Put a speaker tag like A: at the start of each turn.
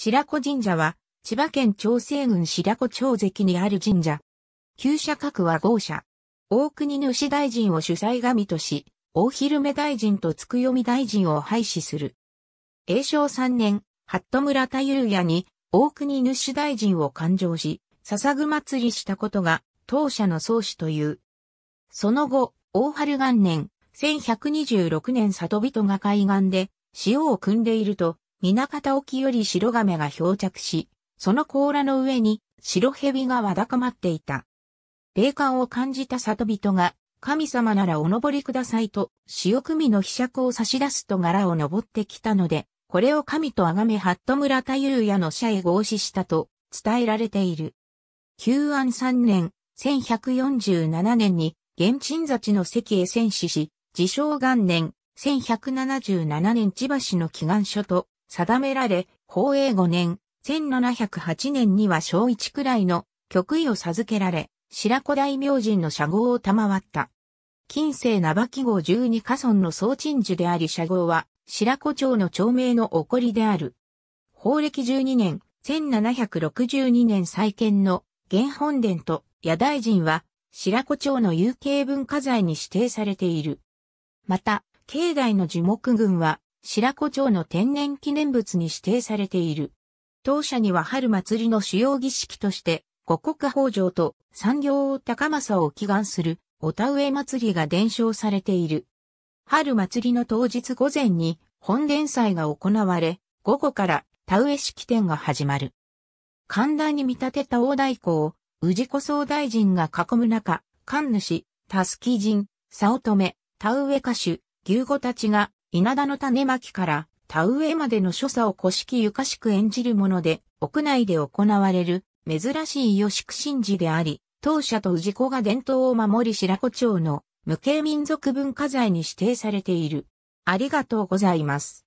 A: 白子神社は、千葉県長生郡白子町関にある神社。旧社格は豪社。大国主大臣を主催神とし、大昼目大臣と月読み大臣を廃止する。永正三年、八戸村田裕也に、大国主大臣を勘定し、笹具祭りしたことが、当社の創始という。その後、大春元年、1126年里人が海岸で、塩を汲んでいると、南方沖より白亀が漂着し、その甲羅の上に白蛇がわだかまっていた。霊感を感じた里人が、神様ならお登りくださいと、潮組の秘釈を差し出すと柄を登ってきたので、これを神と崇めハット村太夫屋の社へ合祀したと伝えられている。旧安三年、1147年に、現鎮座の席へ戦死し、自称元年、1177年千葉市の祈願所と定められ、宝永5年、1708年には小一くらいの極位を授けられ、白子大明神の社号を賜った。近世名記号十二家村の総鎮守であり社号は、白子町の町名の起こりである。法暦12年、1762年再建の原本殿と野大臣は、白子町の有形文化財に指定されている。また、境内の樹木群は、白子町の天然記念物に指定されている。当社には春祭りの主要儀式として、五国豊穣と産業を高政を祈願する、お田植え祭りが伝承されている。春祭りの当日午前に本殿祭が行われ、午後から田植え式典が始まる。寛大に見立てた大太鼓を、宇治子総大臣が囲む中、神主、たすき人、早乙女、田植え歌手、牛子たちが稲田の種まきから田植えまでの所作を古式ゆかしく演じるもので、屋内で行われる珍しい吉久神事であり、当社と氏子が伝統を守り白子町の無形民族文化財に指定されている。ありがとうございます。